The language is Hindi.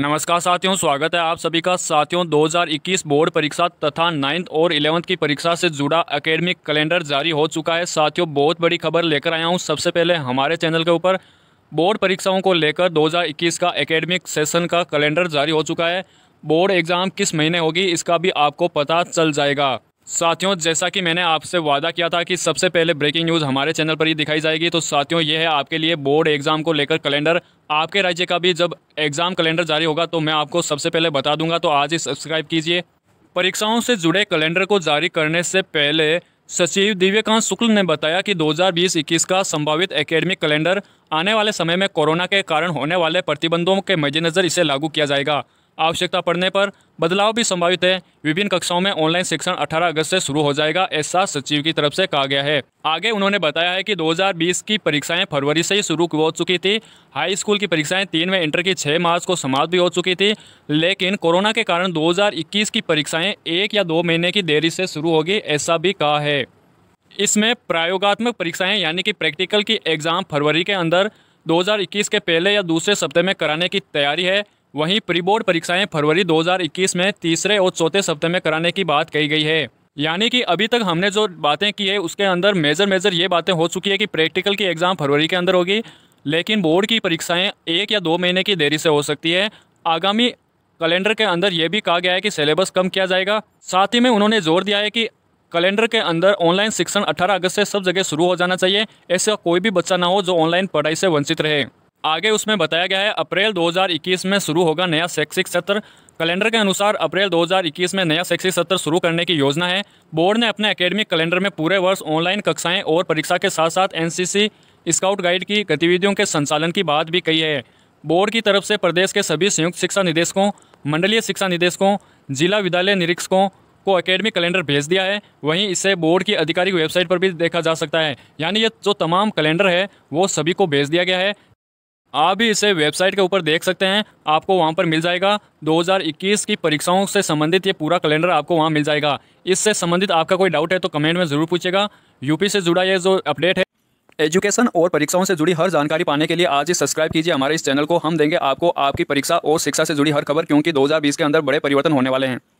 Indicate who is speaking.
Speaker 1: नमस्कार साथियों स्वागत है आप सभी का साथियों 2021 बोर्ड परीक्षा तथा नाइन्थ और इलेवंथ की परीक्षा से जुड़ा एकेडमिक कैलेंडर जारी हो चुका है साथियों बहुत बड़ी खबर लेकर आया हूं सबसे पहले हमारे चैनल के ऊपर बोर्ड परीक्षाओं को लेकर 2021 का एकेडमिक सेशन का कैलेंडर जारी हो चुका है बोर्ड एग्ज़ाम किस महीने होगी इसका भी आपको पता चल जाएगा साथियों जैसा कि मैंने आपसे वादा किया था कि सबसे पहले ब्रेकिंग न्यूज़ हमारे चैनल पर ही दिखाई जाएगी तो साथियों ये है आपके लिए बोर्ड एग्ज़ाम को लेकर कैलेंडर आपके राज्य का भी जब एग्ज़ाम कैलेंडर जारी होगा तो मैं आपको सबसे पहले बता दूंगा तो आज ही सब्सक्राइब कीजिए परीक्षाओं से जुड़े कैलेंडर को जारी करने से पहले सचिव दिव्यकांत शुक्ल ने बताया कि दो हज़ार का संभावित एकेडमिक कैलेंडर आने वाले समय में कोरोना के कारण होने वाले प्रतिबंधों के मद्देनज़र इसे लागू किया जाएगा आवश्यकता पड़ने पर बदलाव भी संभावित है विभिन्न कक्षाओं में ऑनलाइन शिक्षण 18 अगस्त से शुरू हो जाएगा ऐसा सचिव की तरफ से कहा गया है आगे उन्होंने बताया है कि 2020 की परीक्षाएं फरवरी से ही शुरू हो चुकी थी हाई स्कूल की परीक्षाएं तीन में इंटर की छह मार्च को समाप्त भी हो चुकी थी लेकिन कोरोना के कारण दो की परीक्षाएं एक या दो महीने की देरी से शुरू होगी ऐसा भी कहा है इसमें प्रायोगात्मक परीक्षाएं यानी कि प्रैक्टिकल की एग्ज़ाम फरवरी के अंदर 2021 के पहले या दूसरे सप्ताह में कराने की तैयारी है वहीं प्री बोर्ड परीक्षाएं फरवरी 2021 में तीसरे और चौथे सप्ताह में कराने की बात कही गई है यानी कि अभी तक हमने जो बातें की है उसके अंदर मेजर मेजर ये बातें हो चुकी है कि प्रैक्टिकल की एग्ज़ाम फरवरी के अंदर होगी लेकिन बोर्ड की परीक्षाएं एक या दो महीने की देरी से हो सकती है आगामी कैलेंडर के अंदर यह भी कहा गया है कि सिलेबस कम किया जाएगा साथ ही में उन्होंने जोर दिया है कि कैलेंडर के अंदर ऑनलाइन शिक्षण 18 अगस्त से सब जगह शुरू हो जाना चाहिए ऐसा कोई भी बच्चा ना हो जो ऑनलाइन पढ़ाई से वंचित रहे आगे उसमें बताया गया है अप्रैल 2021 में शुरू होगा नया शैक्षिक सत्र कैलेंडर के अनुसार अप्रैल 2021 में नया शैक्षिक सत्र शुरू करने की योजना है बोर्ड ने अपने एकेडमिक कैलेंडर में पूरे वर्ष ऑनलाइन कक्षाएं और परीक्षा के साथ साथ एनसीसी स्काउट गाइड की गतिविधियों के संचालन की बात भी कही है बोर्ड की तरफ से प्रदेश के सभी संयुक्त शिक्षा निदेशकों मंडलीय शिक्षा निदेशकों जिला विद्यालय निरीक्षकों को अकेडमिक कैलेंडर भेज दिया है वहीं इसे बोर्ड की आधिकारिक वेबसाइट पर भी देखा जा सकता है यानी ये जो तमाम कैलेंडर है वो सभी को भेज दिया गया है आप भी इसे वेबसाइट के ऊपर देख सकते हैं आपको वहाँ पर मिल जाएगा 2021 की परीक्षाओं से संबंधित ये पूरा कैलेंडर आपको वहाँ मिल जाएगा इससे संबंधित आपका कोई डाउट है तो कमेंट में ज़रूर पूछेगा यूपी से जुड़ा ये जो अपडेट है एजुकेशन और परीक्षाओं से जुड़ी हर जानकारी पाने के लिए आज ही सब्सक्राइब कीजिए हमारे इस चैनल को हम देंगे आपको आपकी परीक्षा और शिक्षा से जुड़ी हर खबर क्योंकि दो के अंदर बड़े परिवर्तन होने वाले हैं